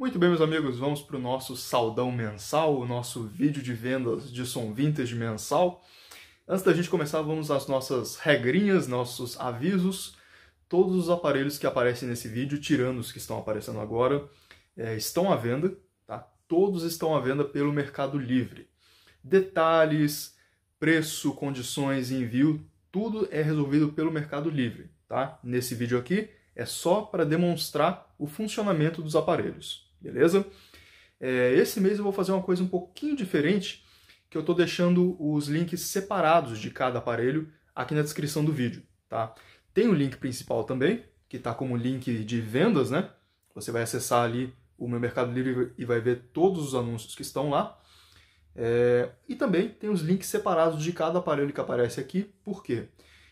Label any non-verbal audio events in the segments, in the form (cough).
Muito bem, meus amigos, vamos para o nosso saldão mensal, o nosso vídeo de vendas de som vintage mensal. Antes da gente começar, vamos às nossas regrinhas, nossos avisos. Todos os aparelhos que aparecem nesse vídeo, tirando os que estão aparecendo agora, é, estão à venda. Tá? Todos estão à venda pelo Mercado Livre. Detalhes, preço, condições, envio, tudo é resolvido pelo Mercado Livre. Tá? Nesse vídeo aqui é só para demonstrar o funcionamento dos aparelhos beleza? É, esse mês eu vou fazer uma coisa um pouquinho diferente, que eu estou deixando os links separados de cada aparelho aqui na descrição do vídeo, tá? Tem o link principal também, que está como link de vendas, né? Você vai acessar ali o meu Mercado Livre e vai ver todos os anúncios que estão lá. É, e também tem os links separados de cada aparelho que aparece aqui. Por quê?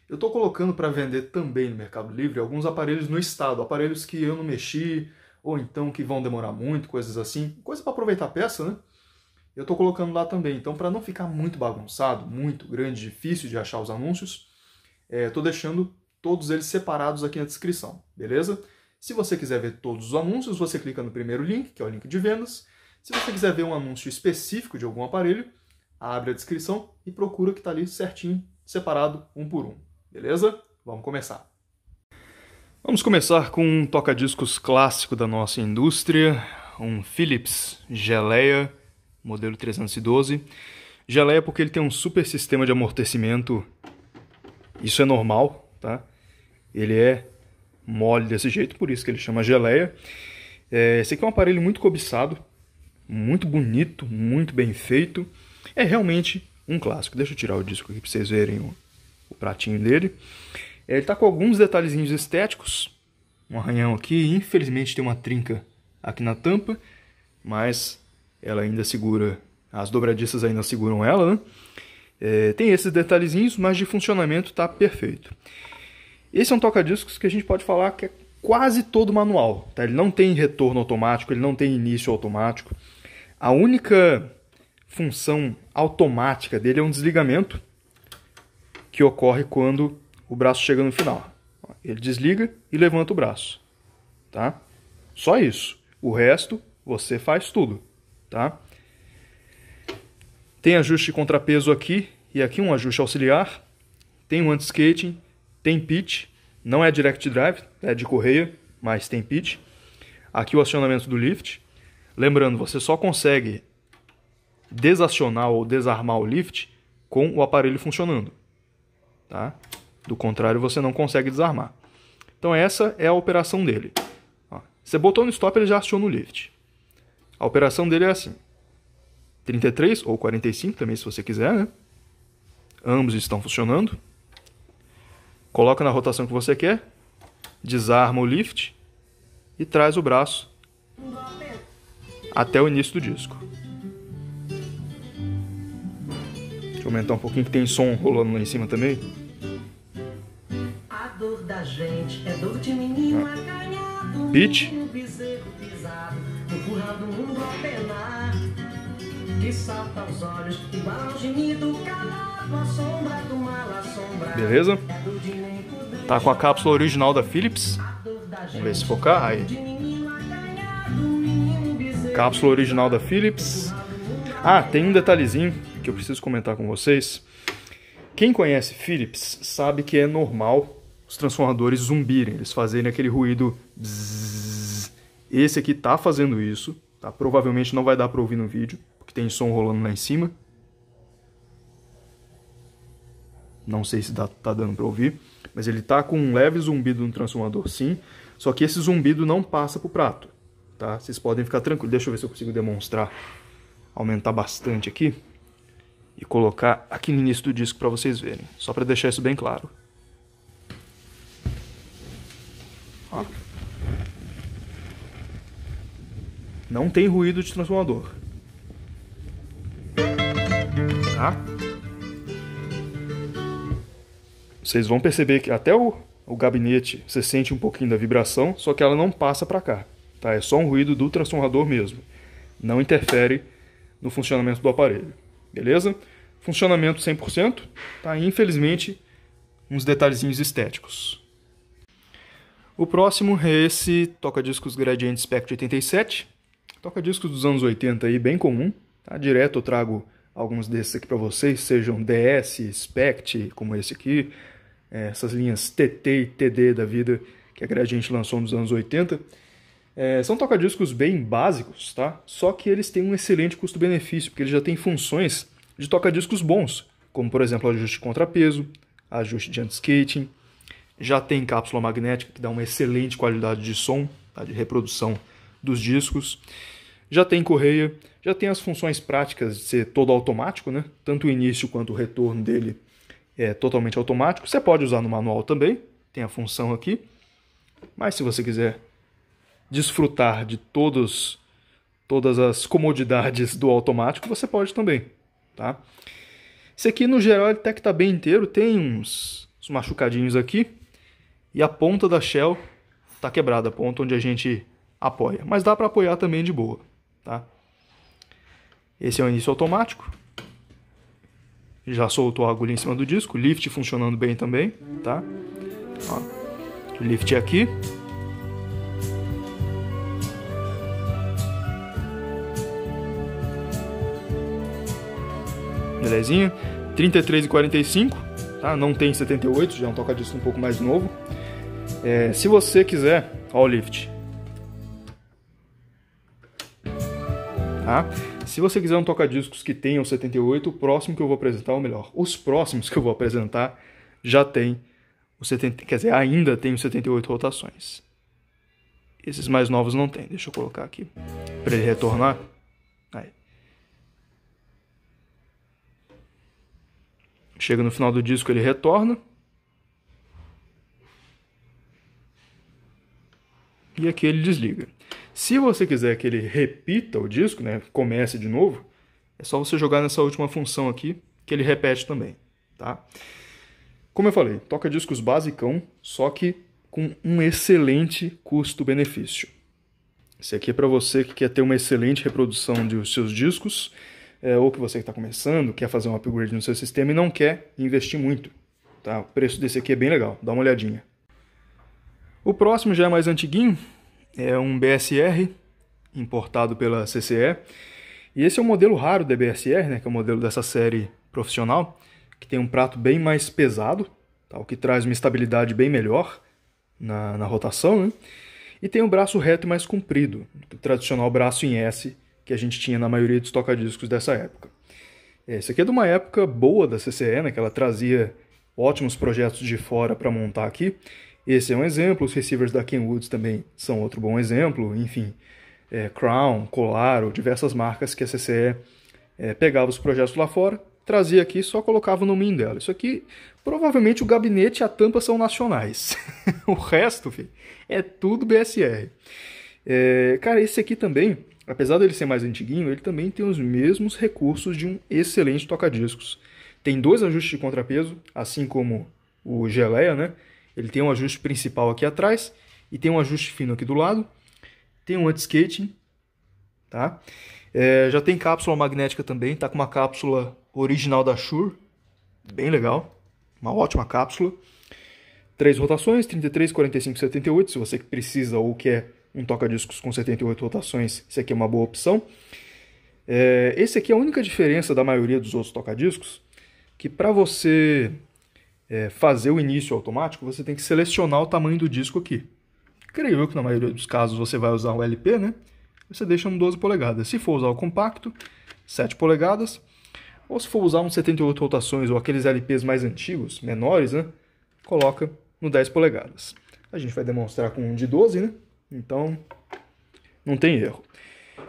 Eu estou colocando para vender também no Mercado Livre alguns aparelhos no estado, aparelhos que eu não mexi, ou então que vão demorar muito, coisas assim, coisa para aproveitar a peça, né? Eu estou colocando lá também. Então, para não ficar muito bagunçado, muito grande, difícil de achar os anúncios, estou é, deixando todos eles separados aqui na descrição, beleza? Se você quiser ver todos os anúncios, você clica no primeiro link, que é o link de vendas. Se você quiser ver um anúncio específico de algum aparelho, abre a descrição e procura que está ali certinho, separado um por um. Beleza? Vamos começar. Vamos começar com um toca-discos clássico da nossa indústria, um Philips Geleia, modelo 312. Geleia porque ele tem um super sistema de amortecimento, isso é normal, tá? Ele é mole desse jeito, por isso que ele chama geleia. É, esse aqui é um aparelho muito cobiçado, muito bonito, muito bem feito. É realmente um clássico. Deixa eu tirar o disco aqui para vocês verem o, o pratinho dele. É, ele está com alguns detalhezinhos estéticos. Um arranhão aqui, infelizmente tem uma trinca aqui na tampa, mas ela ainda segura, as dobradiças ainda seguram ela, né? É, tem esses detalhezinhos, mas de funcionamento está perfeito. Esse é um toca-discos que a gente pode falar que é quase todo manual. Tá? Ele não tem retorno automático, ele não tem início automático. A única função automática dele é um desligamento que ocorre quando o braço chega no final. Ele desliga e levanta o braço, tá? Só isso. O resto você faz tudo, tá? Tem ajuste de contrapeso aqui e aqui um ajuste auxiliar. Tem um anti-skating, tem pitch, não é direct drive, é de correia, mas tem pitch. Aqui o acionamento do lift. Lembrando, você só consegue desacionar ou desarmar o lift com o aparelho funcionando, tá? Do contrário, você não consegue desarmar. Então essa é a operação dele. você botou no stop, ele já acionou no lift. A operação dele é assim. 33 ou 45 também, se você quiser, né? Ambos estão funcionando. Coloca na rotação que você quer. Desarma o lift. E traz o braço até o início do disco. Deixa eu aumentar um pouquinho que tem som rolando lá em cima também da gente é dor de menino hum. acanhado. Pitch. Menino bezerro pisado, empurrando o mundo a penar. Que salta aos olhos, calado, a sombra do mal assombrado. Beleza? É tá com a cápsula original da Philips. Vamos ver se focar. Aí. É cápsula original da Philips. Ah, tem um detalhezinho que eu preciso comentar com vocês. Quem conhece Philips sabe que é normal os transformadores zumbirem, eles fazerem aquele ruído. Bzzz. Esse aqui tá fazendo isso, tá? Provavelmente não vai dar para ouvir no vídeo, porque tem som rolando lá em cima. Não sei se dá, tá dando para ouvir, mas ele tá com um leve zumbido no transformador, sim. Só que esse zumbido não passa pro prato, tá? Vocês podem ficar tranquilos. Deixa eu ver se eu consigo demonstrar, aumentar bastante aqui e colocar aqui no início do disco para vocês verem, só para deixar isso bem claro. Ó. Não tem ruído de transformador. Tá? Vocês vão perceber que até o, o gabinete você sente um pouquinho da vibração, só que ela não passa para cá. Tá? É só um ruído do transformador mesmo. Não interfere no funcionamento do aparelho. Beleza? Funcionamento 100%. Tá? Infelizmente, uns detalhezinhos estéticos. O próximo é esse toca-discos Gradiente Spectre 87. Toca-discos dos anos 80 aí, bem comum. Tá? Direto eu trago alguns desses aqui para vocês, sejam DS, Spect, como esse aqui, é, essas linhas TT e TD da vida que a Gradiente lançou nos anos 80. É, são toca-discos bem básicos, tá? Só que eles têm um excelente custo-benefício, porque eles já têm funções de toca-discos bons, como por exemplo ajuste de contrapeso, ajuste de anti-skating, já tem cápsula magnética, que dá uma excelente qualidade de som, tá? de reprodução dos discos. Já tem correia, já tem as funções práticas de ser todo automático, né? tanto o início quanto o retorno dele é totalmente automático. Você pode usar no manual também, tem a função aqui. Mas se você quiser desfrutar de todos todas as comodidades do automático, você pode também, tá? Esse aqui no geral ele até que tá bem inteiro, tem uns, uns machucadinhos aqui, e a ponta da shell está quebrada, a ponta onde a gente apoia. Mas dá para apoiar também de boa, tá? Esse é o início automático. Já soltou a agulha em cima do disco. Lift funcionando bem também, tá? Ó, lift é aqui. Belezinha. 33 e 45, tá? Não tem 78, já é um toca-disco um pouco mais novo. É, se você quiser, ó o lift. Tá? Se você quiser um toca-discos que tenha o 78, o próximo que eu vou apresentar, ou melhor, os próximos que eu vou apresentar já tem o 70, quer dizer, ainda tem os 78 rotações. Esses mais novos não tem. Deixa eu colocar aqui para ele retornar. Aí. Chega no final do disco, ele retorna. e aqui ele desliga. Se você quiser que ele repita o disco, né, comece de novo, é só você jogar nessa última função aqui que ele repete também, tá? Como eu falei, toca discos basicão, só que com um excelente custo-benefício. Esse aqui é para você que quer ter uma excelente reprodução dos seus discos, é, ou que você está começando, quer fazer um upgrade no seu sistema e não quer investir muito. Tá? O preço desse aqui é bem legal, dá uma olhadinha. O próximo já é mais antiguinho, é um BSR importado pela CCE. E esse é um modelo raro da BSR, né, que é o modelo dessa série profissional, que tem um prato bem mais pesado, tá, o que traz uma estabilidade bem melhor na, na rotação, né? e tem um braço reto e mais comprido, o tradicional braço em S que a gente tinha na maioria dos tocadiscos dessa época. Esse aqui é de uma época boa da CCE, né, que ela trazia ótimos projetos de fora para montar aqui, esse é um exemplo, os receivers da Kenwoods também são outro bom exemplo, enfim, é, Crown, Colaro, diversas marcas que a CCE é, pegava os projetos lá fora, trazia aqui e só colocava no min dela. Isso aqui, provavelmente o gabinete e a tampa são nacionais. (laughs) o resto, filho, é tudo BSR. É, cara, esse aqui também, apesar dele ser mais antiguinho, ele também tem os mesmos recursos de um excelente toca-discos. Tem dois ajustes de contrapeso, assim como o Geleia, né? Ele tem um ajuste principal aqui atrás e tem um ajuste fino aqui do lado. Tem um anti-skating, tá? É, já tem cápsula magnética também, tá com uma cápsula original da Shure, bem legal, uma ótima cápsula. Três rotações, 33, 45, 78, se você precisa ou quer um toca-discos com 78 rotações, esse aqui é uma boa opção. É, esse aqui é a única diferença da maioria dos outros toca-discos, que para você é, fazer o início automático, você tem que selecionar o tamanho do disco aqui. Creio eu que na maioria dos casos você vai usar o LP, né? Você deixa um 12 polegadas. Se for usar o compacto, 7 polegadas. Ou se for usar um 78 rotações ou aqueles LPs mais antigos, menores, né? Coloca no 10 polegadas. A gente vai demonstrar com um de 12, né? Então, não tem erro.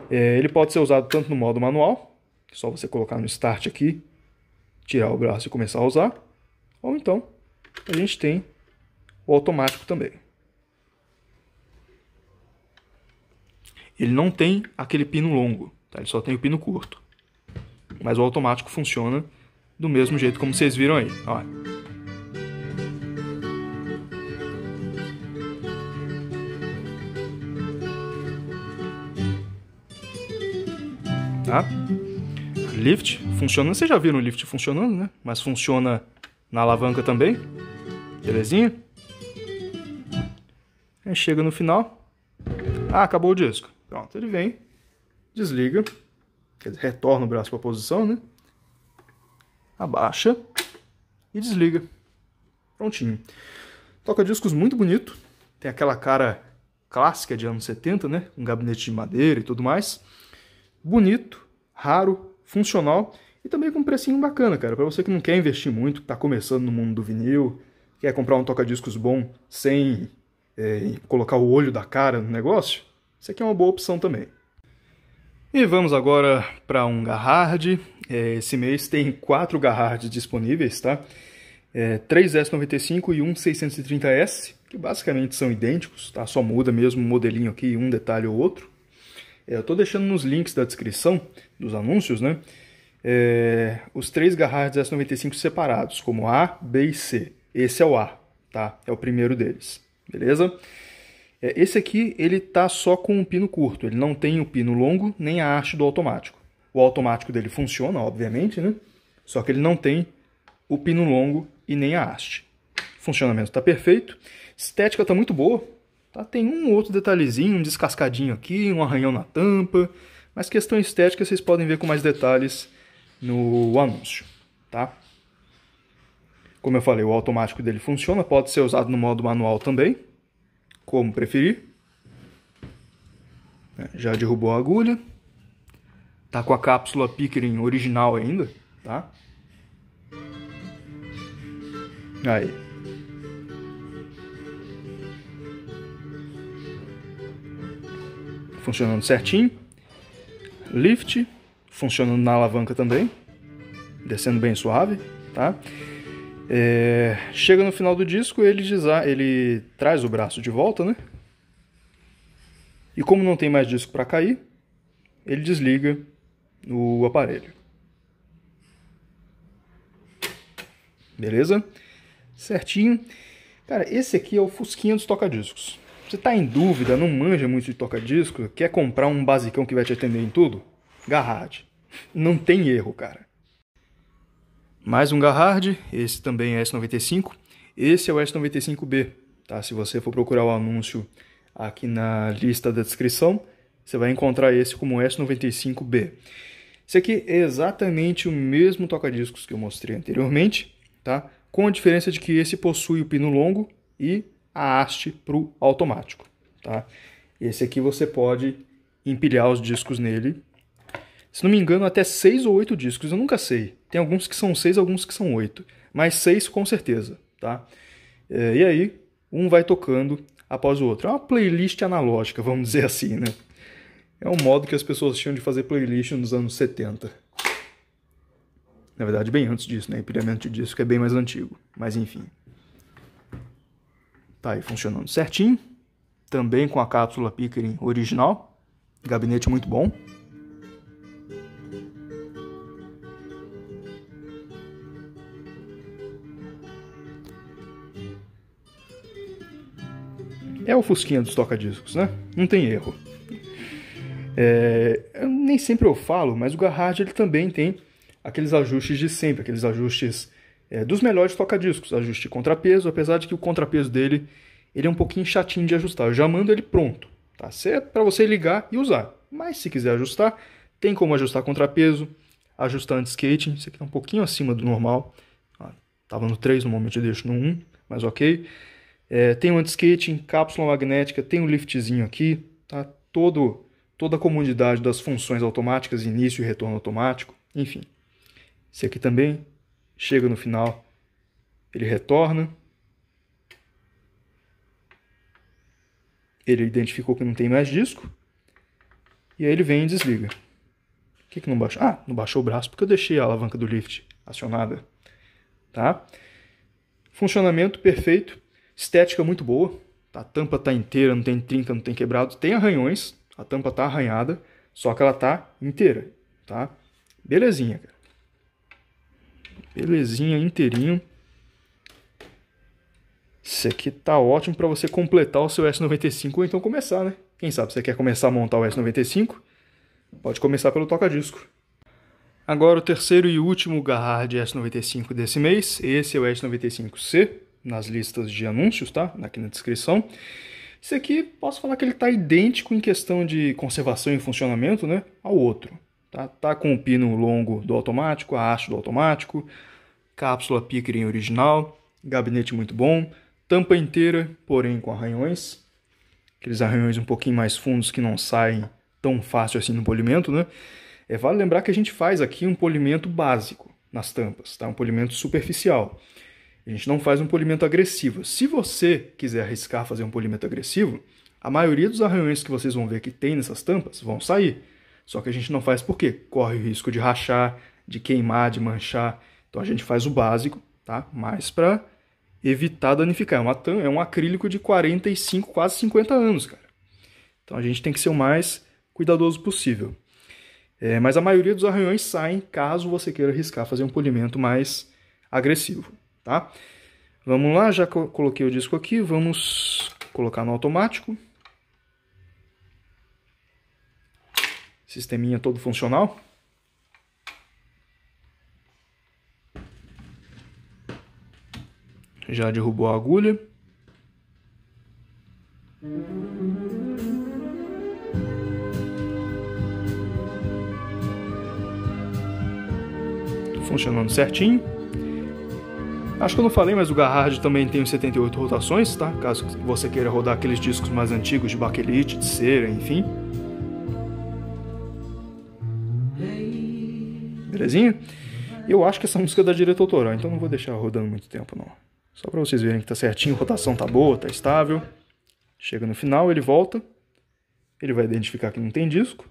É, ele pode ser usado tanto no modo manual, que é só você colocar no Start aqui, tirar o braço e começar a usar ou então, a gente tem o automático também. Ele não tem aquele pino longo, tá? ele só tem o pino curto. Mas o automático funciona do mesmo jeito como vocês viram aí. Olha. Tá? Lift funciona, vocês já viram o lift funcionando, né? Mas funciona na alavanca também. Belezinha? Aí é, chega no final. Ah, acabou o disco. Pronto, ele vem, desliga, quer dizer, retorna o braço para a posição, né? Abaixa e desliga. Prontinho. Toca discos muito bonito. Tem aquela cara clássica de anos 70, né? Um gabinete de madeira e tudo mais. Bonito, raro, funcional e também com um precinho bacana, cara. Para você que não quer investir muito, que tá começando no mundo do vinil, quer comprar um toca-discos bom sem é, colocar o olho da cara no negócio, isso aqui é uma boa opção também. E vamos agora para um Garhard. É, esse mês tem quatro Garhards disponíveis, tá? É, 3S95 e um 630S, que basicamente são idênticos, tá? Só muda mesmo o modelinho aqui, um detalhe ou outro. É, eu tô deixando nos links da descrição dos anúncios, né? é, os três Garrard S95 separados, como A, B e C. Esse é o A, tá? É o primeiro deles, beleza? É, esse aqui, ele tá só com um pino curto, ele não tem o pino longo nem a haste do automático. O automático dele funciona, obviamente, né? Só que ele não tem o pino longo e nem a haste. Funcionamento está perfeito, estética está muito boa, tá? tem um outro detalhezinho, um descascadinho aqui, um arranhão na tampa, mas questão estética vocês podem ver com mais detalhes no anúncio, tá? Como eu falei, o automático dele funciona, pode ser usado no modo manual também, como preferir. É, já derrubou a agulha. Tá com a cápsula Pickering original ainda, tá? Aí. Funcionando certinho. Lift funcionando na alavanca também, descendo bem suave, tá? É, chega no final do disco, ele, desa, ele traz o braço de volta, né? E como não tem mais disco para cair, ele desliga o aparelho. Beleza? Certinho. Cara, esse aqui é o Fusquinha dos toca-discos. Você tá em dúvida, não manja muito de toca-disco, quer comprar um basicão que vai te atender em tudo? Garrate. Não tem erro, cara. Mais um Garrard, esse também é S95. Esse é o S95B, tá? Se você for procurar o anúncio aqui na lista da descrição, você vai encontrar esse como S95B. Esse aqui é exatamente o mesmo toca-discos que eu mostrei anteriormente, tá? Com a diferença de que esse possui o pino longo e a haste para o automático, tá? Esse aqui você pode empilhar os discos nele se não me engano, até seis ou oito discos, eu nunca sei. Tem alguns que são seis, alguns que são oito, mas seis com certeza, tá? É, e aí, um vai tocando após o outro. É uma playlist analógica, vamos dizer assim, né? É um modo que as pessoas tinham de fazer playlist nos anos 70. Na verdade, bem antes disso, né? Empilhamento de disco é bem mais antigo, mas enfim. Tá aí funcionando certinho. Também com a cápsula Pickering original. Gabinete muito bom. é o Fusquinha dos toca-discos, né? Não tem erro. É, nem sempre eu falo, mas o Garage ele também tem aqueles ajustes de sempre, aqueles ajustes é, dos melhores toca-discos, ajuste de contrapeso, apesar de que o contrapeso dele ele é um pouquinho chatinho de ajustar. Eu já mando ele pronto, tá? É para você ligar e usar. Mas se quiser ajustar, tem como ajustar contrapeso, ajustar anti-skating, isso aqui é um pouquinho acima do normal. Ah, tava no 3 no momento, eu deixo no 1, mas ok. É, tem o um anti-skating, cápsula magnética, tem o um liftzinho aqui, tá? Todo, toda a comodidade das funções automáticas, início e retorno automático, enfim. Esse aqui também chega no final, ele retorna. Ele identificou que não tem mais disco. E aí ele vem e desliga. O que, que não baixou? Ah, não baixou o braço porque eu deixei a alavanca do lift acionada. Tá? Funcionamento perfeito Estética é muito boa. A tampa tá inteira, não tem 30, não tem quebrado. Tem arranhões, a tampa tá arranhada, só que ela tá inteira, tá? Belezinha, cara. Belezinha, inteirinho. Isso aqui tá ótimo para você completar o seu S95 ou então começar, né? Quem sabe você quer começar a montar o S95? Pode começar pelo toca-disco. Agora o terceiro e último garhard S95 desse mês. Esse é o S95C nas listas de anúncios, tá? Aqui na descrição. Esse aqui, posso falar que ele está idêntico em questão de conservação e funcionamento, né? Ao outro. Tá, tá com o pino longo do automático, a haste do automático, cápsula Pickering original, gabinete muito bom, tampa inteira, porém com arranhões. Aqueles arranhões um pouquinho mais fundos que não saem tão fácil assim no polimento, né? É, vale lembrar que a gente faz aqui um polimento básico nas tampas, tá? Um polimento superficial. A gente não faz um polimento agressivo. Se você quiser arriscar fazer um polimento agressivo, a maioria dos arranhões que vocês vão ver que tem nessas tampas vão sair. Só que a gente não faz porque corre o risco de rachar, de queimar, de manchar. Então a gente faz o básico, tá? Mas para evitar danificar. É, uma, é um acrílico de 45, quase 50 anos, cara. Então a gente tem que ser o mais cuidadoso possível. É, mas a maioria dos arranhões saem caso você queira arriscar fazer um polimento mais agressivo tá? Vamos lá, já coloquei o disco aqui, vamos colocar no automático. Sisteminha todo funcional. Já derrubou a agulha. Funcionando certinho. Acho que eu não falei, mas o Garrard também tem os 78 rotações, tá? Caso você queira rodar aqueles discos mais antigos de baquelite, de cera, enfim. Belezinha? Eu acho que essa música é da direita autoral, então não vou deixar rodando muito tempo não. Só para vocês verem que tá certinho, rotação tá boa, tá estável. Chega no final, ele volta. Ele vai identificar que não tem disco.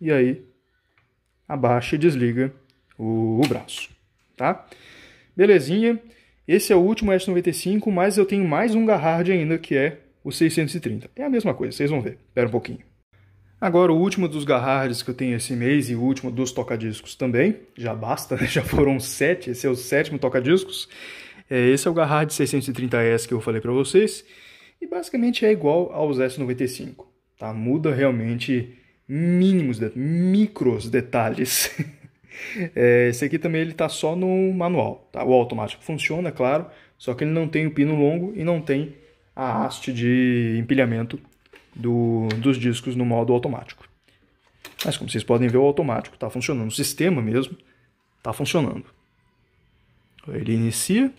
E aí abaixa e desliga o, o braço, tá? Belezinha. Esse é o último S95, mas eu tenho mais um Garhard ainda, que é o 630. É a mesma coisa, vocês vão ver. Espera um pouquinho. Agora, o último dos Garhards que eu tenho esse mês e o último dos tocadiscos também. Já basta, (laughs) já foram sete, esse é o sétimo tocadiscos. É, esse é o Garhard 630S que eu falei para vocês. E basicamente é igual aos S95. Tá? Muda realmente mínimos, micros detalhes. (laughs) É, esse aqui também ele está só no manual. Tá? O automático funciona, é claro, só que ele não tem o pino longo e não tem a haste de empilhamento do, dos discos no modo automático. Mas como vocês podem ver, o automático está funcionando, o sistema mesmo está funcionando. Ele inicia,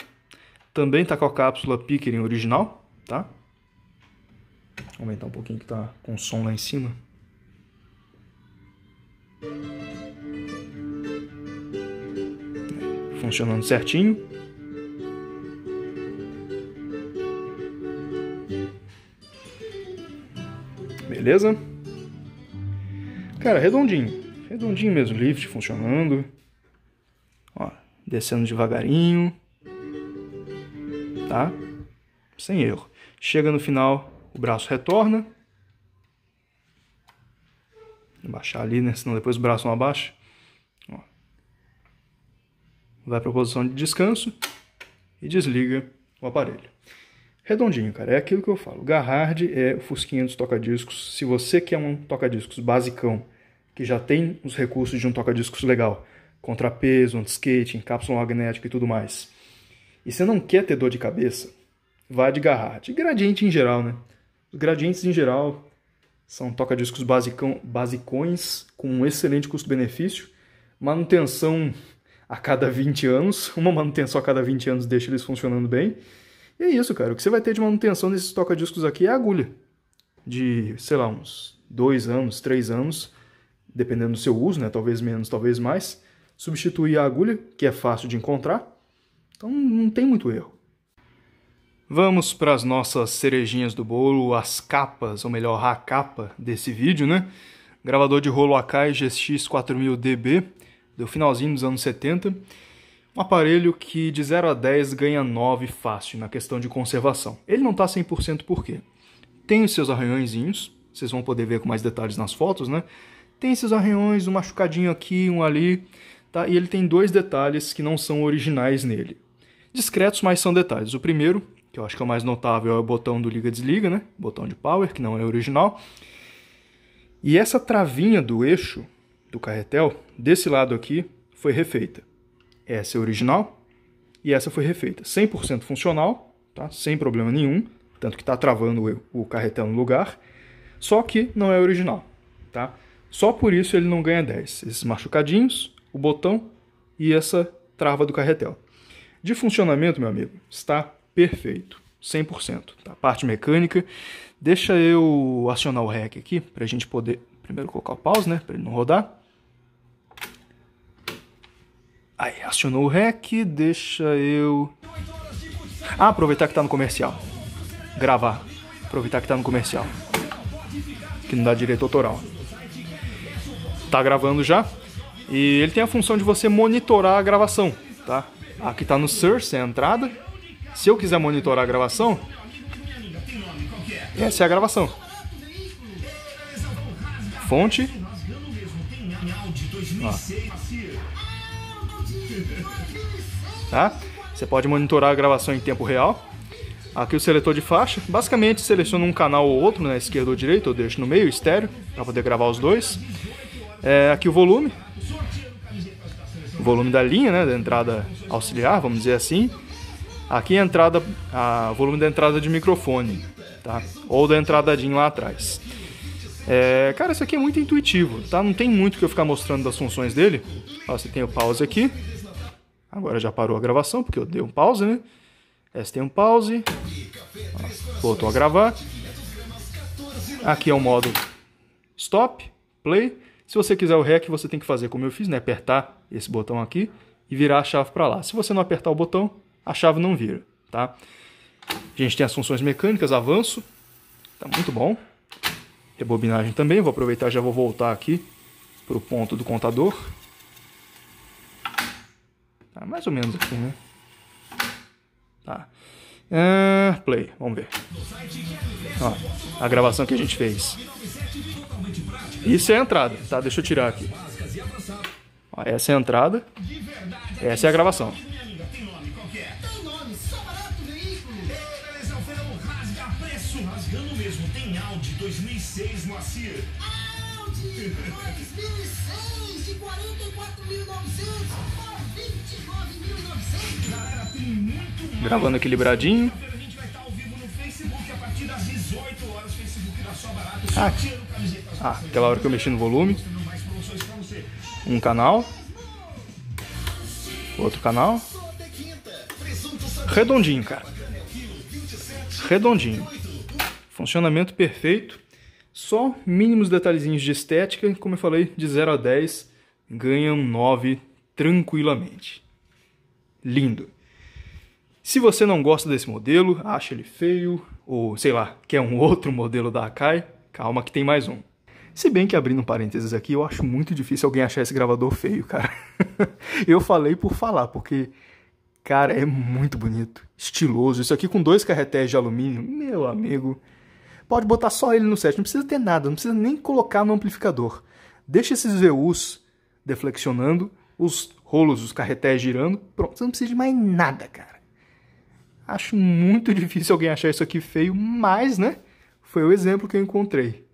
também está com a cápsula Pickering original, tá? Vou aumentar um pouquinho que está com som lá em cima. funcionando certinho. Beleza? Cara, redondinho. Redondinho mesmo, lift funcionando. Ó, descendo devagarinho. Tá? Sem erro. Chega no final, o braço retorna. Vou baixar ali, né? Senão depois o braço não abaixa vai para a posição de descanso e desliga o aparelho. Redondinho, cara, é aquilo que eu falo. Garhard é o fusquinha dos toca-discos. Se você quer é um toca-discos basicão, que já tem os recursos de um toca-discos legal, contrapeso, anti-skating, cápsula magnética e tudo mais, e você não quer ter dor de cabeça, vai de Garhard. E gradiente em geral, né? Os gradientes em geral são toca-discos basicão, basicões com um excelente custo-benefício, manutenção a cada 20 anos, (laughs) uma manutenção a cada 20 anos deixa eles funcionando bem. E é isso, cara. O que você vai ter de manutenção nesses toca-discos aqui é agulha. De, sei lá, uns dois anos, três anos, dependendo do seu uso, né? Talvez menos, talvez mais. Substituir a agulha, que é fácil de encontrar. Então não tem muito erro. Vamos para as nossas cerejinhas do bolo, as capas, ou melhor, a capa desse vídeo, né? Gravador de rolo Akai GX 4000DB do finalzinho dos anos 70. Um aparelho que de 0 a 10 ganha 9 fácil na questão de conservação. Ele não está 100% por quê? Tem os seus arranhõezinhos, vocês vão poder ver com mais detalhes nas fotos, né? Tem esses arranhões, um machucadinho aqui, um ali, tá? E ele tem dois detalhes que não são originais nele. Discretos, mas são detalhes. O primeiro, que eu acho que é o mais notável, é o botão do liga-desliga, né? botão de power, que não é original. E essa travinha do eixo, do carretel, desse lado aqui, foi refeita. Essa é original e essa foi refeita. 100% funcional, tá? sem problema nenhum, tanto que está travando o carretel no lugar, só que não é original. Tá? Só por isso ele não ganha 10. Esses machucadinhos, o botão e essa trava do carretel. De funcionamento, meu amigo, está perfeito. 100%. Tá? Parte mecânica. Deixa eu acionar o REC aqui para a gente poder primeiro colocar o pause, né, para ele não rodar. Aí, acionou o REC, deixa eu. Ah, aproveitar que tá no comercial. Gravar. Aproveitar que tá no comercial. Que não dá direito autoral. Tá gravando já. E ele tem a função de você monitorar a gravação, tá? Aqui tá no source, é a entrada. Se eu quiser monitorar a gravação, essa é a gravação. Fonte. Ó. Tá? Você pode monitorar a gravação em tempo real. Aqui o seletor de faixa, basicamente seleciona um canal ou outro, né, esquerda ou direita, eu deixo no meio, estéreo, para poder gravar os dois. É, aqui o volume, o volume da linha, né, da entrada auxiliar, vamos dizer assim. Aqui a entrada, a volume da entrada de microfone, tá? Ou da entrada DIN lá atrás. É, cara, isso aqui é muito intuitivo, tá? Não tem muito que eu ficar mostrando das funções dele. Ó, você tem o pause aqui. Agora já parou a gravação, porque eu dei um pause, né? Essa tem um pause. Ó, voltou a gravar. Aqui é o modo stop, play. Se você quiser o REC, você tem que fazer como eu fiz, né? Apertar esse botão aqui e virar a chave para lá. Se você não apertar o botão, a chave não vira, tá? A gente tem as funções mecânicas, avanço. Tá muito bom rebobinagem também. Vou aproveitar já vou voltar aqui para o ponto do contador. Tá mais ou menos aqui, né? Tá. Ah, play, vamos ver. Ó, a gravação que a gente fez. Isso é a entrada, tá? Deixa eu tirar aqui. Ó, essa é a entrada. Essa é a gravação. Gravando equilibradinho. Ah, aquela hora que eu mexi no volume. Um canal. Outro canal. Redondinho, cara. Redondinho. Funcionamento perfeito. Só mínimos detalhezinhos de estética. Como eu falei, de 0 a 10, ganha um 9 tranquilamente. Lindo. Se você não gosta desse modelo, acha ele feio, ou sei lá, quer um (laughs) outro modelo da Akai, calma que tem mais um. Se bem que abrindo um parênteses aqui, eu acho muito difícil alguém achar esse gravador feio, cara. (laughs) eu falei por falar, porque, cara, é muito bonito, estiloso. Isso aqui com dois carretéis de alumínio, meu amigo. Pode botar só ele no set, não precisa ter nada, não precisa nem colocar no amplificador. Deixa esses VUs deflexionando, os rolos, os carretéis girando, pronto, você não precisa de mais nada, cara. Acho muito (laughs) difícil alguém achar isso aqui feio, mas, né? Foi o exemplo que eu encontrei.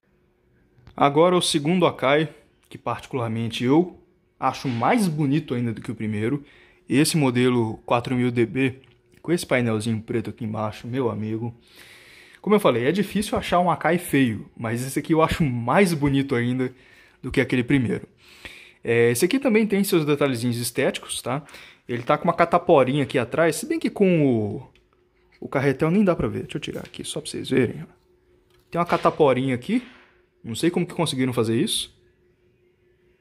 Agora o segundo Akai, que particularmente eu acho mais bonito ainda do que o primeiro. Esse modelo 4000DB, com esse painelzinho preto aqui embaixo, meu amigo. Como eu falei, é difícil achar um Akai feio, mas esse aqui eu acho mais bonito ainda do que aquele primeiro. É, esse aqui também tem seus detalhezinhos estéticos, tá? Ele tá com uma cataporinha aqui atrás, se bem que com o o carretel nem dá pra ver. Deixa eu tirar aqui só pra vocês verem. Tem uma cataporinha aqui. Não sei como que conseguiram fazer isso.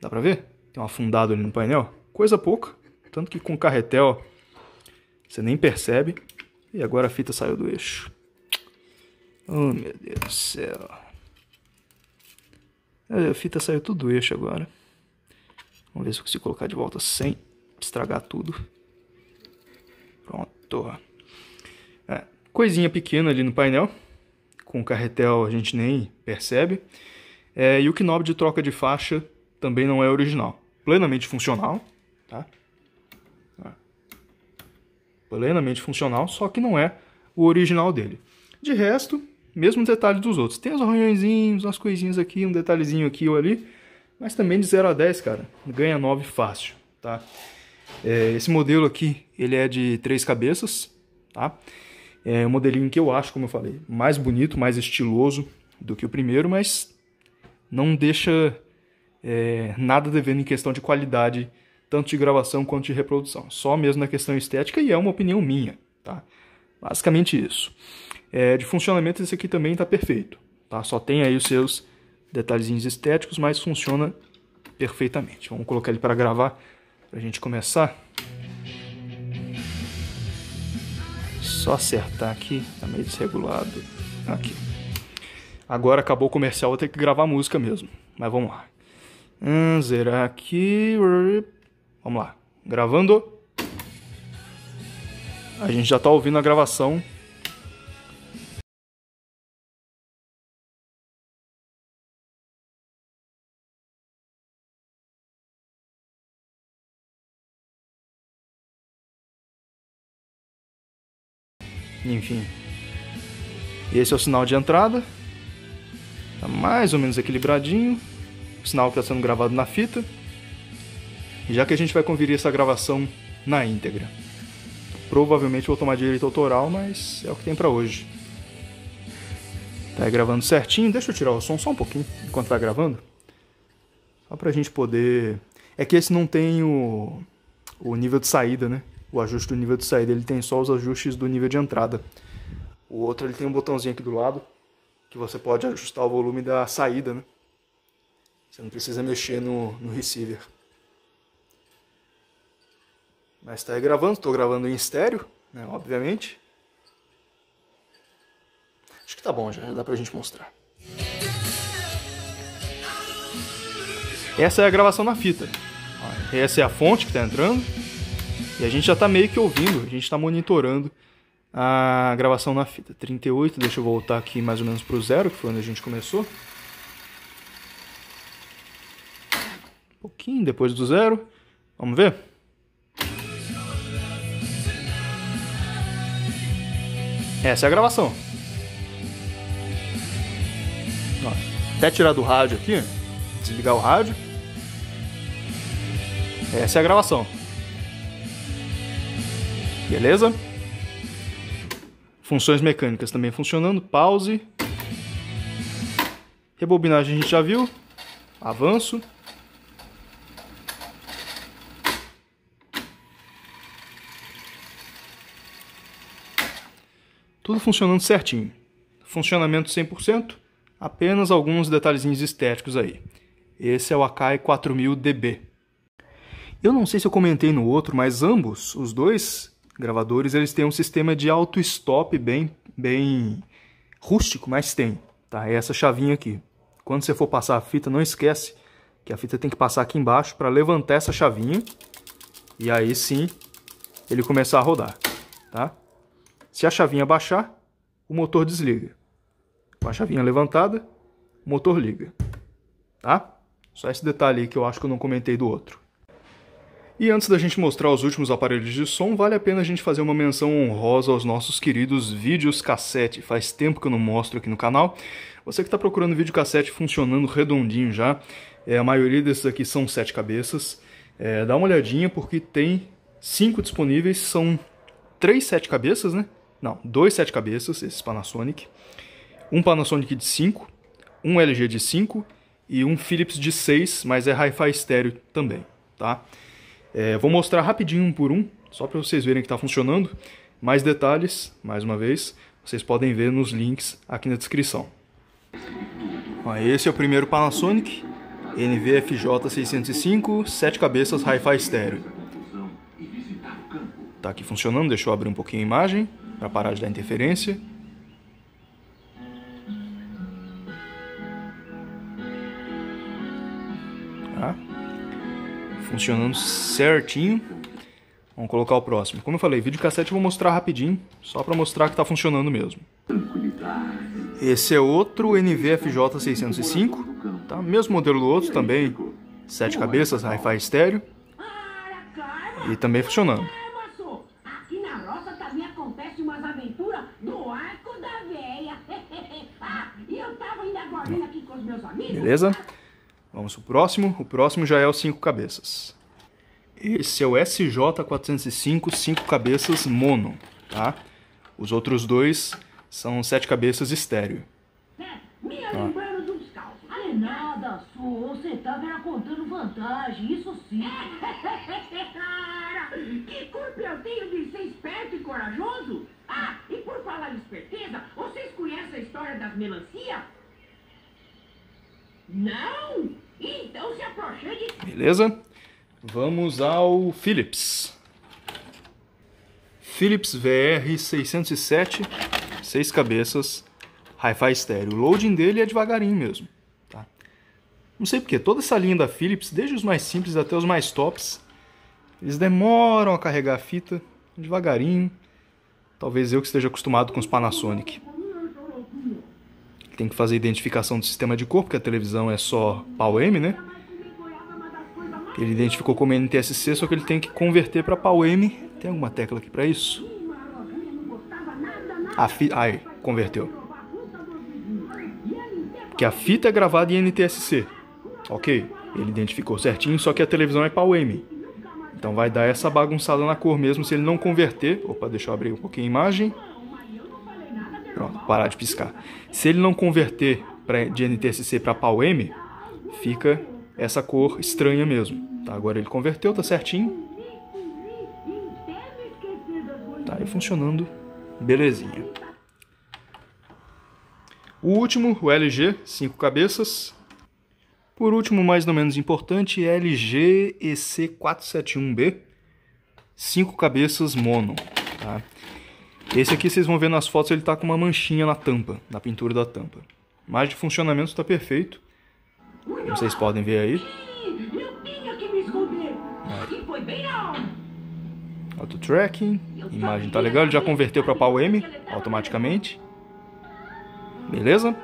Dá pra ver? Tem um afundado ali no painel. Coisa pouca. Tanto que com o carretel você nem percebe. E agora a fita saiu do eixo. Oh, meu Deus do céu. A fita saiu tudo do eixo agora. Vamos ver se eu consigo colocar de volta sem estragar tudo. Pronto coisinha pequena ali no painel, com o carretel a gente nem percebe, é, e o knob de troca de faixa também não é original. Plenamente funcional, tá? Ah. Plenamente funcional, só que não é o original dele. De resto, mesmo detalhe dos outros. Tem os arranhõezinhos, umas coisinhas aqui, um detalhezinho aqui ou ali, mas também de 0 a 10, cara, ganha 9 fácil, tá? É, esse modelo aqui, ele é de três cabeças, tá? É um modelinho que eu acho, como eu falei, mais bonito, mais estiloso do que o primeiro, mas não deixa é, nada devendo em questão de qualidade, tanto de gravação quanto de reprodução. Só mesmo na questão estética e é uma opinião minha, tá? Basicamente isso. É, de funcionamento, esse aqui também está perfeito, tá? Só tem aí os seus detalhezinhos estéticos, mas funciona perfeitamente. Vamos colocar ele para gravar, para a gente começar. Só acertar aqui, tá meio desregulado. Aqui. Agora acabou o comercial, vou ter que gravar música mesmo. Mas vamos lá. Hum, zerar aqui. Vamos lá. Gravando. A gente já tá ouvindo a gravação enfim. E esse é o sinal de entrada. Tá mais ou menos equilibradinho. O sinal que está sendo gravado na fita. E já que a gente vai conferir essa gravação na íntegra. Provavelmente vou tomar direito autoral, mas é o que tem para hoje. Tá gravando certinho. Deixa eu tirar o som só um pouquinho enquanto tá gravando. Só pra gente poder. É que esse não tem o, o nível de saída, né? o ajuste do nível de saída, ele tem só os ajustes do nível de entrada. O outro ele tem um botãozinho aqui do lado que você pode ajustar o volume da saída, né? Você não precisa mexer no, no receiver. Mas está aí gravando, estou gravando em estéreo, né, obviamente. Acho que tá bom já, já dá pra gente mostrar. Essa é a gravação na fita. Essa é a fonte que está entrando. E a gente já tá meio que ouvindo, a gente tá monitorando a gravação na fita. 38, deixa eu voltar aqui mais ou menos pro zero, que foi onde a gente começou. Um pouquinho depois do zero. Vamos ver? Essa é a gravação. Ó, até tirar do rádio aqui, desligar o rádio. Essa é a gravação. Beleza? Funções mecânicas também funcionando. Pause. Rebobinagem a gente já viu. Avanço. Tudo funcionando certinho. Funcionamento 100%, apenas alguns detalhezinhos estéticos aí. Esse é o Akai 4000DB. Eu não sei se eu comentei no outro, mas ambos, os dois, gravadores, eles têm um sistema de auto-stop bem, bem rústico, mas tem. Tá? É essa chavinha aqui. Quando você for passar a fita, não esquece que a fita tem que passar aqui embaixo para levantar essa chavinha e aí sim ele começar a rodar. Tá? Se a chavinha baixar, o motor desliga. Com a chavinha levantada, o motor liga. Tá? Só esse detalhe aí que eu acho que eu não comentei do outro. E antes da gente mostrar os últimos aparelhos de som, vale a pena a gente fazer uma menção honrosa aos nossos queridos vídeos cassete. Faz tempo que eu não mostro aqui no canal. Você que está procurando vídeo cassete funcionando redondinho já, é, a maioria desses aqui são sete cabeças. É, dá uma olhadinha porque tem cinco disponíveis, são três sete cabeças, né? Não, dois sete cabeças, esses Panasonic. Um Panasonic de 5, um LG de 5 e um Philips de 6, mas é Hi-Fi estéreo também, tá? É, vou mostrar rapidinho um por um, só para vocês verem que está funcionando. Mais detalhes, mais uma vez, vocês podem ver nos links aqui na descrição. Ó, esse é o primeiro Panasonic NVFJ605, 7 cabeças Hi-Fi Stereo. Tá aqui funcionando, deixa eu abrir um pouquinho a imagem para parar de dar interferência. funcionando certinho. Vamos colocar o próximo. Como eu falei, vídeo cassete eu vou mostrar rapidinho, só para mostrar que está funcionando mesmo. Esse é outro NVFJ 605, tá? Mesmo modelo do outro também, sete cabeças, hi-fi estéreo e também funcionando. Beleza? Vamos para o próximo. O próximo já é o 5 cabeças. Esse é o SJ405 5 cabeças mono, tá? Os outros dois são 7 cabeças estéreo. É, me lembrando dos caos. Ah, é nada, Su. Você tava era contando vantagem, isso sim. (laughs) Cara, que culpa eu tenho de ser esperto e corajoso? Ah, e por falar em esperteza, vocês conhecem a história das melancia? Não! Então se aproxime. Beleza? Vamos ao Philips. Philips VR607, 6 cabeças, Hi-Fi estéreo. O loading dele é devagarinho mesmo. Tá? Não sei porque, toda essa linha da Philips, desde os mais simples até os mais tops, eles demoram a carregar a fita devagarinho. Talvez eu que esteja acostumado com os Panasonic tem que fazer identificação do sistema de cor, porque a televisão é só PAL-M, né? Ele identificou como NTSC, só que ele tem que converter para PAL-M. Tem alguma tecla aqui para isso? A fi... Ai, converteu. Que a fita é gravada em NTSC. Ok, ele identificou certinho, só que a televisão é PAL-M. Então vai dar essa bagunçada na cor mesmo se ele não converter. Opa, deixa eu abrir um pouquinho a imagem ó, parar de piscar. Se ele não converter pra, de NTSC para PAU-M, fica essa cor estranha mesmo. Tá? Agora ele converteu, tá certinho. Tá aí funcionando, belezinha. O último, o LG, cinco cabeças. Por último, mais ou menos importante, LG EC471B, cinco cabeças mono. Tá? Esse aqui vocês vão ver nas fotos, ele está com uma manchinha na tampa, na pintura da tampa. Mas de funcionamento está perfeito. Como vocês podem ver aí. Auto tracking, imagem tá legal, ele já converteu para pau M automaticamente. Beleza?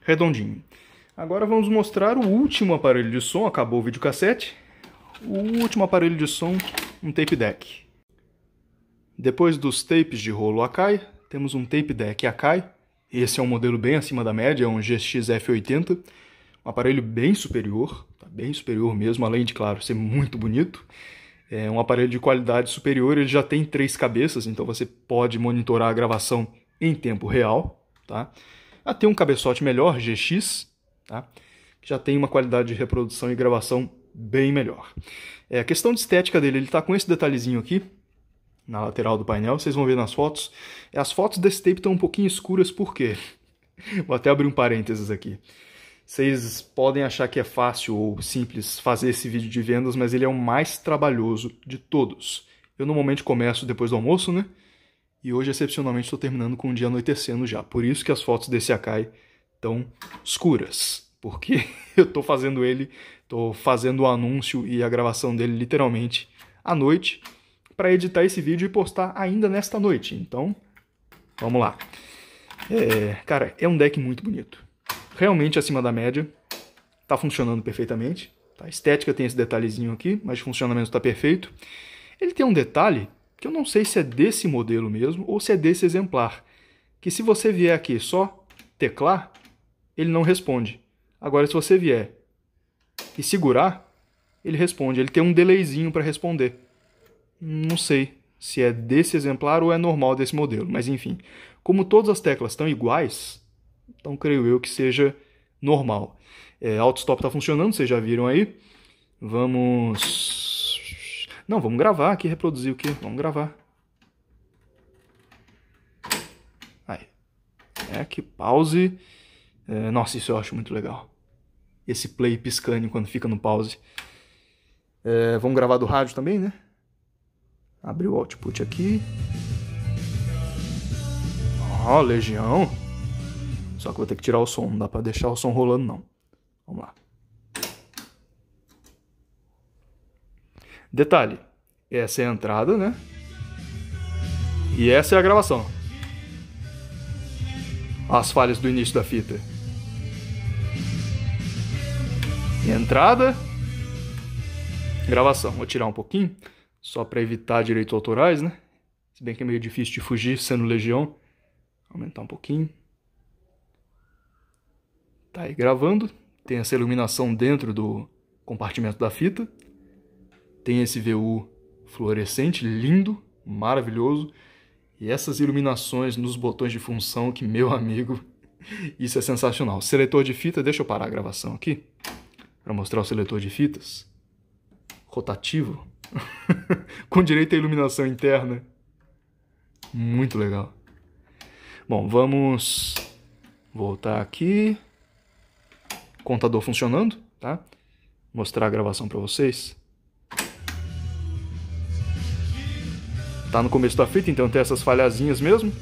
Redondinho. Agora vamos mostrar o último aparelho de som, acabou o videocassete o último aparelho de som, um tape deck. Depois dos tapes de rolo Akai, temos um tape deck Akai. Esse é um modelo bem acima da média, é um GXF80, um aparelho bem superior, tá bem superior mesmo, além de, claro, ser muito bonito. É um aparelho de qualidade superior, ele já tem três cabeças, então você pode monitorar a gravação em tempo real, tá? tem um cabeçote melhor, GX, tá? Que já tem uma qualidade de reprodução e gravação bem melhor. É, a questão de estética dele, ele está com esse detalhezinho aqui, na lateral do painel, vocês vão ver nas fotos. É, as fotos desse tape estão um pouquinho escuras, por quê? (laughs) Vou até abrir um parênteses aqui. Vocês podem achar que é fácil ou simples fazer esse vídeo de vendas, mas ele é o mais trabalhoso de todos. Eu normalmente começo depois do almoço, né? E hoje, excepcionalmente, estou terminando com o dia anoitecendo já. Por isso que as fotos desse Akai estão escuras porque (laughs) eu estou fazendo ele, estou fazendo o anúncio e a gravação dele literalmente à noite para editar esse vídeo e postar ainda nesta noite. Então, vamos lá. É, cara, é um deck muito bonito. Realmente acima da média. Tá funcionando perfeitamente. Tá? A estética tem esse detalhezinho aqui, mas o funcionamento está perfeito. Ele tem um detalhe que eu não sei se é desse modelo mesmo ou se é desse exemplar. Que se você vier aqui só teclar, ele não responde. Agora, se você vier e segurar, ele responde. Ele tem um delayzinho para responder. Não sei se é desse exemplar ou é normal desse modelo, mas enfim. Como todas as teclas estão iguais, então creio eu que seja normal. É, autostop está funcionando, vocês já viram aí. Vamos. Não, vamos gravar aqui, reproduzir o que? Vamos gravar. Aí. É que pause. É, nossa, isso eu acho muito legal esse play piscando quando fica no pause. É, vamos gravar do rádio também, né? Abri o output aqui. Ó, oh, legião. Só que vou ter que tirar o som, não dá pra deixar o som rolando não. Vamos lá. Detalhe, essa é a entrada, né? E essa é a gravação. As falhas do início da fita. Entrada. Gravação. Vou tirar um pouquinho, só para evitar direitos autorais, né? Se bem que é meio difícil de fugir sendo Legião. Aumentar um pouquinho. Tá aí gravando. Tem essa iluminação dentro do compartimento da fita. Tem esse VU fluorescente, lindo, maravilhoso. E essas iluminações nos botões de função que, meu amigo, (laughs) isso é sensacional. Seletor de fita, deixa eu parar a gravação aqui para mostrar o seletor de fitas, rotativo, (laughs) com direito à iluminação interna. Muito legal. Bom, vamos voltar aqui. Contador funcionando, tá? Mostrar a gravação para vocês. Tá no começo da fita, então tem essas falhazinhas mesmo.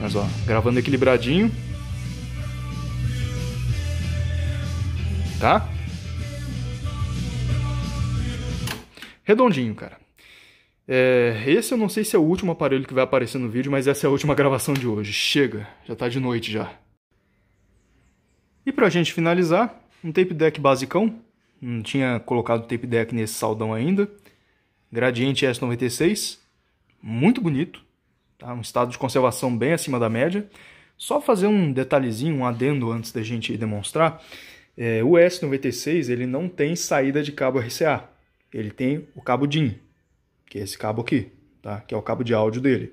Mas ó, gravando equilibradinho. tá? Redondinho, cara. É, esse eu não sei se é o último aparelho que vai aparecer no vídeo, mas essa é a última (laughs) gravação de hoje. Chega, já tá de noite já. E pra gente finalizar, um tape deck basicão. Não tinha colocado tape deck nesse saldão ainda. Gradiente S96, muito bonito. Tá? Um estado de conservação bem acima da média. Só fazer um detalhezinho, um adendo antes da gente demonstrar. É, o S96 ele não tem saída de cabo RCA, ele tem o cabo DIN, que é esse cabo aqui, tá? que é o cabo de áudio dele.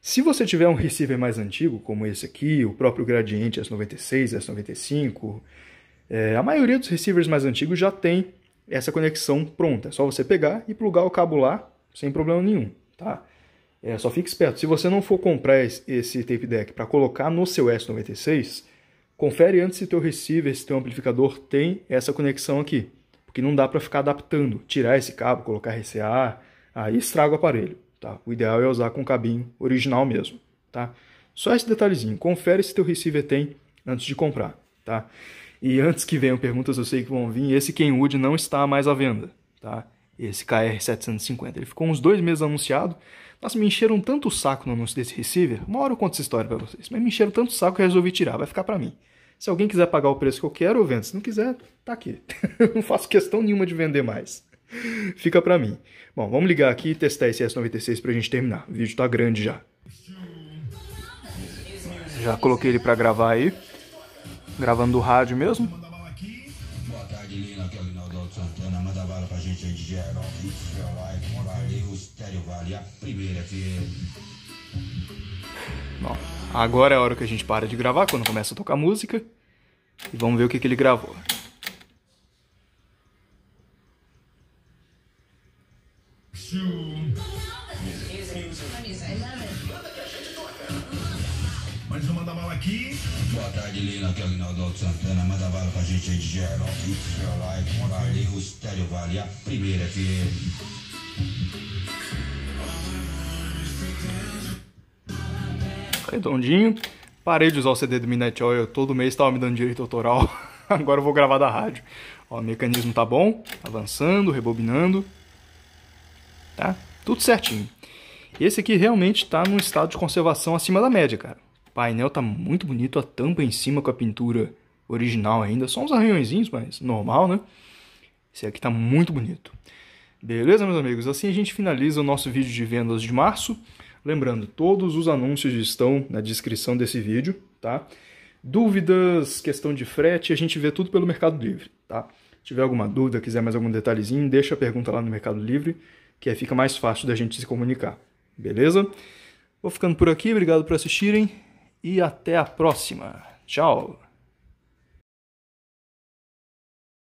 Se você tiver um receiver mais antigo, como esse aqui, o próprio Gradiente S96, S95, é, a maioria dos receivers mais antigos já tem essa conexão pronta. É só você pegar e plugar o cabo lá sem problema nenhum. Tá? É, só fique esperto, se você não for comprar esse tape deck para colocar no seu S96, confere antes se teu receiver, se teu amplificador tem essa conexão aqui, porque não dá para ficar adaptando, tirar esse cabo, colocar RCA, aí estraga o aparelho, tá? O ideal é usar com o cabinho original mesmo, tá? Só esse detalhezinho, confere se teu receiver tem antes de comprar, tá? E antes que venham perguntas, eu sei que vão vir, esse Kenwood não está mais à venda, tá? Esse KR750, ele ficou uns dois meses anunciado, nossa, me encheram tanto o saco no anúncio desse receiver, uma hora eu conto essa história pra vocês, mas me encheram tanto o saco que eu resolvi tirar, vai ficar pra mim. Se alguém quiser pagar o preço que eu quero, eu vendo. Se não quiser, tá aqui. (laughs) não faço questão nenhuma de vender mais. Fica para mim. Bom, vamos ligar aqui e testar esse S96 pra gente terminar. O vídeo tá grande já. Já coloquei ele para gravar aí. Gravando do rádio mesmo. Agora é a hora que a gente para de gravar, quando começa a tocar música. E vamos ver o que, que ele gravou. Mais uma da bala aqui. Boa tarde, Lina, Aqui é o Aguinaldo Santana. Manda bala pra gente aí de Geraldo. Like, Valeu, Estéreo Vale, a primeira aqui. redondinho. Parei de usar o CD do Midnight Oil, todo mês estava me dando direito autoral. (laughs) Agora eu vou gravar da rádio. Ó, o mecanismo tá bom, avançando, rebobinando. Tá? Tudo certinho. Esse aqui realmente está num estado de conservação acima da média, cara. O painel tá muito bonito, a tampa em cima com a pintura original ainda. Só uns arranhõezinhos, mas normal, né? Esse aqui tá muito bonito. Beleza, meus amigos? Assim a gente finaliza o nosso vídeo de vendas de março. Lembrando, todos os anúncios estão na descrição desse vídeo, tá? Dúvidas, questão de frete, a gente vê tudo pelo Mercado Livre, tá? Se tiver alguma dúvida, quiser mais algum detalhezinho, deixa a pergunta lá no Mercado Livre, que aí fica mais fácil da gente se comunicar, beleza? Vou ficando por aqui, obrigado por assistirem e até a próxima. Tchau!